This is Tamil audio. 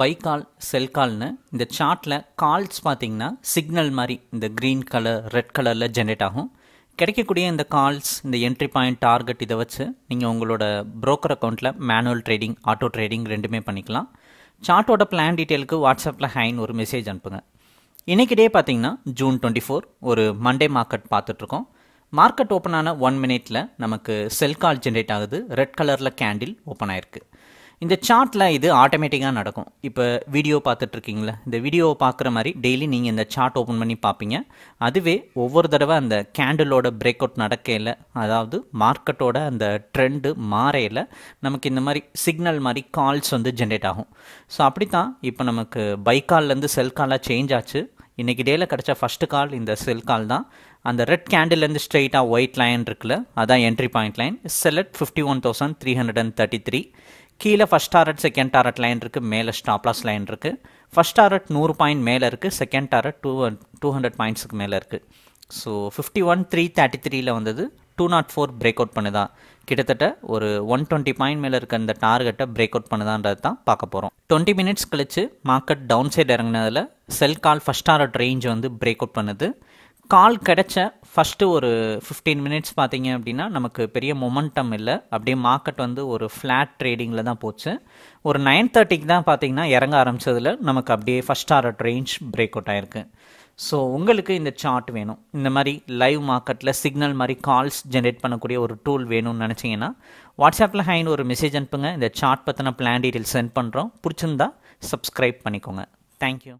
பை கால் செல் கால்னு இந்த சார்ட்டில் கால்ஸ் பார்த்தீங்கன்னா சிக்னல் மாதிரி இந்த க்ரீன் கலர் ரெட் கலரில் ஜென்ரேட் ஆகும் கிடைக்கக்கூடிய இந்த கால்ஸ் இந்த என்ட்ரி பாயிண்ட் டார்கெட் இதை வச்சு நீங்கள் உங்களோட ப்ரோக்கர் அக்கௌண்ட்டில் மேனுவல் ட்ரேடிங் ஆட்டோ ட்ரேடிங் ரெண்டுமே பண்ணிக்கலாம் சார்ட்டோட பிளான் டீட்டெயிலுக்கு வாட்ஸ்அப்பில் ஹைன் ஒரு மெசேஜ் அனுப்புங்க இன்றைக்கி டே ஜூன் டுவெண்ட்டி ஃபோர் ஒரு மண்டே மார்க்கெட் பார்த்துட்ருக்கோம் மார்க்கெட் ஓப்பன் ஆன ஒன் மினிட்ல நமக்கு செல் கால் ஜென்ரேட் ஆகுது ரெட் கலரில் கேண்டில் ஓப்பன் ஆயிருக்கு இந்த சார்ட்டில் இது ஆட்டோமேட்டிக்காக நடக்கும் இப்போ வீடியோ பார்த்துட்ருக்கீங்களா இந்த வீடியோவை பார்க்குற மாதிரி டெய்லி நீங்கள் இந்த சார்ட் ஓப்பன் பண்ணி பார்ப்பீங்க அதுவே ஒவ்வொரு தடவை அந்த கேண்டிலோட பிரேக் அவுட் நடக்கையில் அதாவது மார்க்கெட்டோட அந்த ட்ரெண்டு மாறையில் நமக்கு இந்த மாதிரி சிக்னல் மாதிரி கால்ஸ் வந்து ஜென்ரேட் ஆகும் ஸோ அப்படி தான் இப்போ நமக்கு பை கால்லேருந்து செல் காலாக சேஞ்ச் ஆச்சு இன்றைக்கி டேயில் கிடச்ச ஃபஸ்ட்டு கால் இந்த செல் கால் தான் அந்த ரெட் கேண்டில்லேருந்து ஸ்ட்ரெயிட்டாக ஒயிட் லைன் இருக்குல்ல அதான் entry point line select fifty one thousand three hundred and thirty three கீழே first target second target line இருக்குது மேலே ஸ்டாப்லாஸ் லைன் இருக்குது ஃபஸ்ட் டாரட் நூறு பாயிண்ட் மேலே இருக்குது second target two two hundred பாயிண்ட்ஸுக்கு மேலே இருக்குது so fifty one three thirty த்ரீயில் வந்தது two naught four break out பண்ணுதா கிட்டத்தட்ட ஒரு ஒன் டுவெண்ட்டி பாயிண்ட் மேலே இருக்க இந்த டார்கெட்டை பிரேக் அவுட் பண்ணுதான்றது தான் பார்க்க போகிறோம் டுவெண்ட்டி மினிட்ஸ் கழிச்சு மார்க்கெட் டவுன் சைடு இறங்கினதில் sell call first hour range வந்து பிரேக் அவுட் பண்ணுது கால் கிடைச்ச ஃபஸ்ட்டு ஒரு ஃபிஃப்டீன் மினிட்ஸ் பார்த்தீங்க அப்படின்னா நமக்கு பெரிய மொமெண்டம் இல்லை அப்படியே மார்க்கெட் வந்து ஒரு ஃப்ளாட் ட்ரேடிங்கில் தான் போச்சு ஒரு நைன் தேர்ட்டிக்கு தான் பார்த்தீங்கன்னா இறங்க ஆரம்பித்ததில் நமக்கு அப்படியே first hour range break out ஆயிருக்கு ஸோ உங்களுக்கு இந்த சார்ட் வேணும் இந்த மாதிரி லைவ் மார்க்கெட்டில் சிக்னல் மாதிரி கால்ஸ் ஜென்ரேட் பண்ணக்கூடிய ஒரு டூல் வேணும்னு நினச்சிங்கன்னா வாட்ஸ்அப்பில் ஹைன் ஒரு மெசேஜ் அனுப்புங்க இந்த சார்ட் பற்றின பிளான் டீட்டெயில் சென்ட் பண்ணுறோம் பிடிச்சிருந்தா சப்ஸ்கிரைப் பண்ணிக்கோங்க தேங்க்யூ